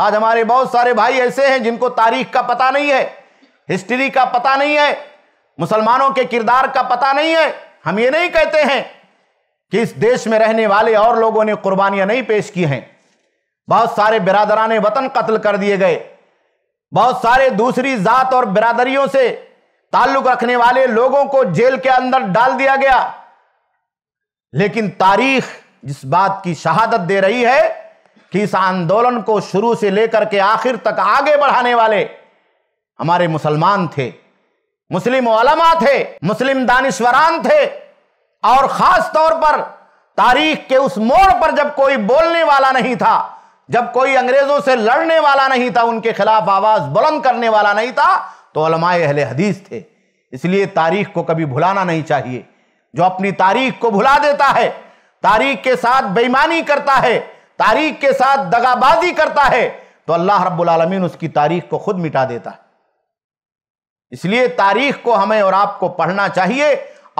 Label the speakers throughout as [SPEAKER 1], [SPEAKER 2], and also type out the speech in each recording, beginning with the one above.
[SPEAKER 1] आज हमारे बहुत सारे भाई ऐसे हैं जिनको तारीख का पता नहीं है हिस्ट्री का पता नहीं है मुसलमानों के किरदार का पता नहीं है हम ये नहीं कहते हैं कि इस देश में रहने वाले और लोगों ने कुर्बानियां नहीं पेश की हैं बहुत सारे बिरादरान वतन कत्ल कर दिए गए बहुत सारे दूसरी जात और बिरादरियों से ताल्लुक रखने वाले लोगों को जेल के अंदर डाल दिया गया लेकिन तारीख जिस बात की शहादत दे रही है कि इस आंदोलन को शुरू से लेकर के आखिर तक आगे बढ़ाने वाले हमारे मुसलमान थे मुस्लिम ओलमा थे मुस्लिम दानिश्वरान थे और खास तौर पर तारीख के उस मोड़ पर जब कोई बोलने वाला नहीं था जब कोई अंग्रेजों से लड़ने वाला नहीं था उनके खिलाफ आवाज बुलंद करने वाला नहीं था तो अहले हदीस थे इसलिए तारीख को कभी भुलाना नहीं चाहिए जो अपनी तारीख को भुला देता है तारीख के साथ बेईमानी करता है तारीख के साथ दगाबाजी करता है तो अल्लाह रब्बुल रबालमीन उसकी तारीख को खुद मिटा देता है इसलिए तारीख को हमें और आपको पढ़ना चाहिए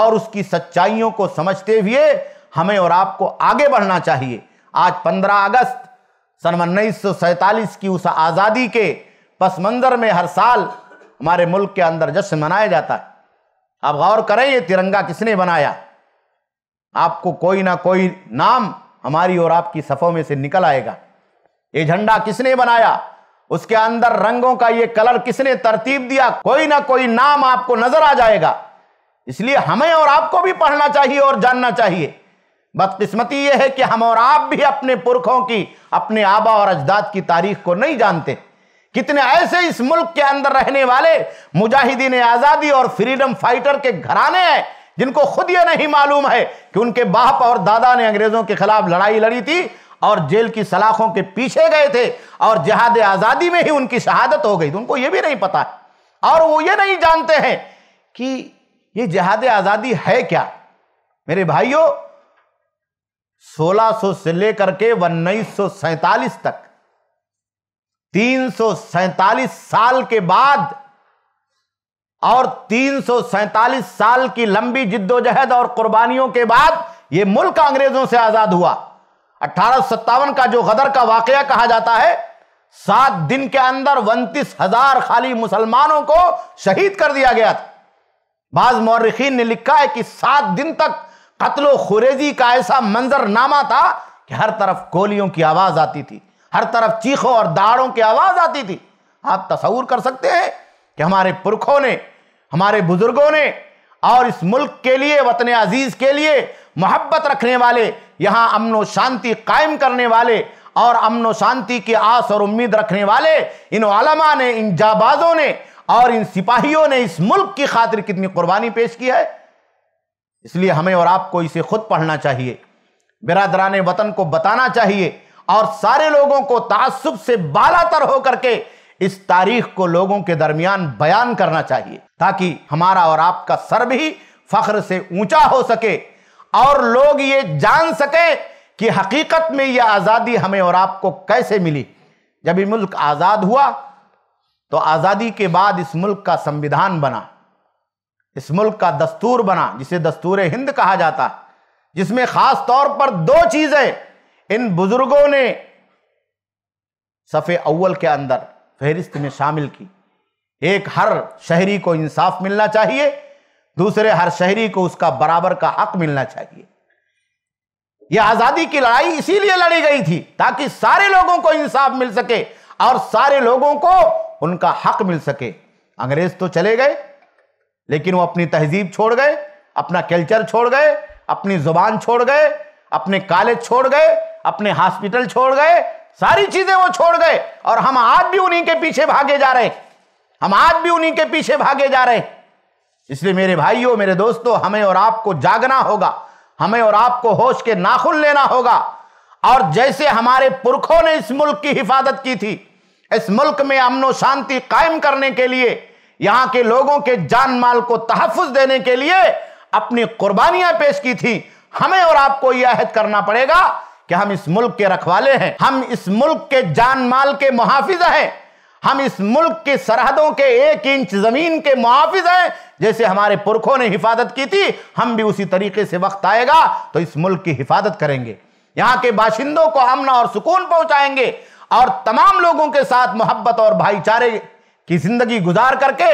[SPEAKER 1] और उसकी सच्चाइयों को समझते हुए हमें और आपको आगे बढ़ना चाहिए आज 15 अगस्त सन उन्नीस की उस आज़ादी के पस मंज़र में हर साल हमारे मुल्क के अंदर जश्न मनाया जाता है अब गौर करें ये तिरंगा किसने बनाया आपको कोई ना कोई नाम हमारी और आपकी सफ़ों में से निकल आएगा ये झंडा किसने बनाया उसके अंदर रंगों का ये कलर किसने तरतीब दिया कोई ना कोई नाम आपको नजर आ जाएगा इसलिए हमें और आपको भी पढ़ना चाहिए और जानना चाहिए बदकिस्मती यह है कि हम और आप भी अपने पुरखों की अपने आबा और अजदाद की तारीख को नहीं जानते कितने ऐसे इस मुल्क के अंदर रहने वाले मुजाहिदीन आज़ादी और फ्रीडम फाइटर के घराने हैं जिनको खुद ये नहीं मालूम है कि उनके बाप और दादा ने अंग्रेजों के खिलाफ लड़ाई लड़ी थी और जेल की सलाखों के पीछे गए थे और जहाद आज़ादी में ही उनकी शहादत हो गई थी उनको यह भी नहीं पता और वो ये नहीं जानते हैं कि ये जहाद आज़ादी है क्या मेरे भाइयों 1600 से लेकर के उन्नीस तक तीन साल के बाद और तीन साल की लंबी जिद्दोजहद और कुर्बानियों के बाद यह मुल्क अंग्रेजों से आजाद हुआ अठारह का जो गदर का वाकया कहा जाता है सात दिन के अंदर उनतीस हजार खाली मुसलमानों को शहीद कर दिया गया था बाज मौरखीन ने लिखा है कि सात दिन तक कत्लो खुरेजी का ऐसा मंजरनामा था कि हर तरफ गोलियों की आवाज आती थी हर तरफ चीखों और दाड़ों की आवाज आती थी आप तस्वूर कर सकते हैं कि हमारे पुरखों ने हमारे बुजुर्गों ने और इस मुल्क के लिए वतन अजीज के लिए मोहब्बत रखने वाले यहाँ अमन व शांति कायम करने वाले और अमन व शांति की आस और उम्मीद रखने वाले इन आलमा ने इन जाबाजों ने और इन सिपाहियों ने इस मुल्क की खातिर कितनी कुर्बानी पेश की है इसलिए हमें और आपको इसे खुद पढ़ना चाहिए बिरादरान वतन को बताना चाहिए और सारे लोगों को तासुब से तर होकर के इस तारीख को लोगों के दरमियान बयान करना चाहिए ताकि हमारा और आपका सर भी फख्र से ऊंचा हो सके और लोग ये जान सकें कि हकीकत में यह आज़ादी हमें और आपको कैसे मिली जब ये मुल्क आज़ाद हुआ तो आज़ादी के बाद इस मुल्क का संविधान बना इस मुल्क का दस्तूर बना जिसे दस्तूर हिंद कहा जाता है जिसमें खास तौर पर दो चीज़ें इन बुजुर्गों ने सफ़े अव्वल के अंदर फहरिस्त में शामिल की एक हर शहरी को इंसाफ मिलना चाहिए दूसरे हर शहरी को उसका बराबर का हक मिलना चाहिए यह आजादी की लड़ाई इसीलिए लड़ी गई थी ताकि सारे लोगों को इंसाफ मिल सके और सारे लोगों को उनका हक मिल सके अंग्रेज तो चले गए लेकिन वो अपनी तहजीब छोड़ गए अपना कल्चर छोड़ गए अपनी जुबान छोड़ गए अपने कॉलेज छोड़ गए अपने हॉस्पिटल छोड़ गए सारी चीजें वो छोड़ गए और हम आज भी उन्हीं के पीछे भागे जा रहे हैं हम आज भी उन्हीं के पीछे भागे जा रहे हैं इसलिए मेरे भाइयों मेरे दोस्तों हमें और आपको जागना होगा हमें और आपको होश के नाखुन लेना होगा और जैसे हमारे पुरखों ने इस मुल्क की हिफाजत की थी इस मुल्क में अमनो शांति कायम करने के लिए यहां के लोगों के जान माल को तहफ़ देने के लिए अपनी कुर्बानियां पेश की थी हमें और आपको यह अहद करना पड़ेगा कि हम इस मुल्क के रखवाले हैं हम इस मुल्क के जान माल के मुहाफिज हैं हम इस मुल्क की सरहदों के एक इंच जमीन के मुहाफिज हैं जैसे हमारे पुरखों ने हिफाजत की थी हम भी उसी तरीके से वक्त आएगा तो इस मुल्क की हिफाजत करेंगे यहाँ के बाशिंदों को अमन और सुकून पहुंचाएंगे और तमाम लोगों के साथ मोहब्बत और भाईचारे की जिंदगी गुजार करके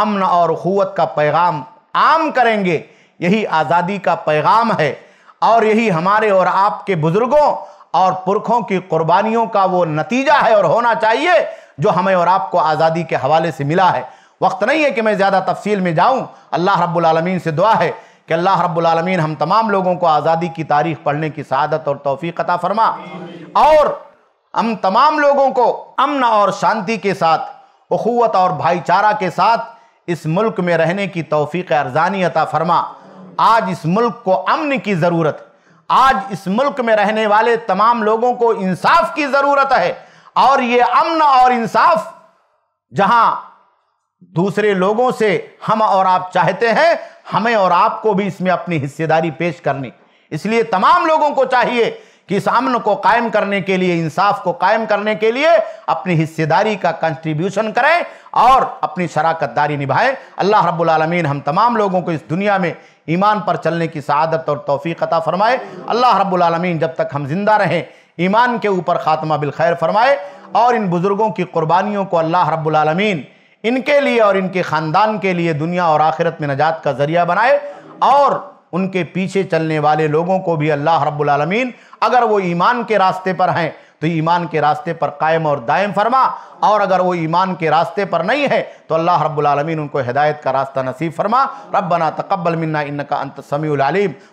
[SPEAKER 1] अमन और खुवत का पैगाम आम करेंगे यही आज़ादी का पैगाम है और यही हमारे और आपके बुजुर्गों और पुरखों की कुर्बानियों का वो नतीजा है और होना चाहिए जो हमें और आपको आज़ादी के हवाले से मिला है वक्त नहीं है कि मैं ज़्यादा तफसील में जाऊँ अल्लाह रब्बुलमीन से दुआ है कि अल्लाह रब्बुलमीन हम तमाम लोगों को आज़ादी की तारीख पढ़ने की शहादत और तोफ़ी अता फरमा और हम तमाम लोगों को अमन और शांति के साथ अखुवत और भाईचारा के साथ इस मुल्क में रहने की तोफ़ी अर्जानी अता फरमा आज इस मुल्क को अमन की जरूरत आज इस मुल्क में रहने वाले तमाम लोगों को इंसाफ की जरूरत है और ये अमन और इंसाफ जहां दूसरे लोगों से हम और आप चाहते हैं हमें और आपको भी इसमें अपनी हिस्सेदारी पेश करनी इसलिए तमाम लोगों को चाहिए कि इस अमन को कायम करने के लिए इंसाफ को कायम करने के लिए अपनी हिस्सेदारी का कंट्रीब्यूशन करें और अपनी शराकत दारी निभाएं अल्लाह रब्बुल रबालमीन हम तमाम लोगों को इस दुनिया में ईमान पर चलने की शहादत और तोफ़ी अता फ़रमाए अल्लाह रब्बुलमीन जब तक हम ज़िंदा रहें ईमान के ऊपर ख़ात्मा बिलखैर फरमाए और इन बुज़ुर्गों की क़ुरबानियों को अल्लाह रब्बुलमीन इनके लिए और इनके ख़ानदान के लिए दुनिया और आखिरत में नजात का ज़रिया बनाए और उनके पीछे चलने वाले लोगों को भी अल्लाह रब्बुलमीन अगर वो ईमान के रास्ते पर हैं तो ईमान के रास्ते पर कायम और दायम फरमा और अगर वो ईमान के रास्ते पर नहीं है तो अल्लाह रब्बुलमीन उनको हदायत का रास्ता नसीब फरमा रब्बना तकबल मिन्ना इन का अंत समीम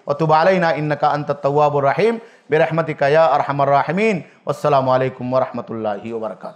[SPEAKER 1] व तुबालना इन का अंत तवाबरहीम बेरहमत या अरहमरमीन अल्लाम वरहमल वर्का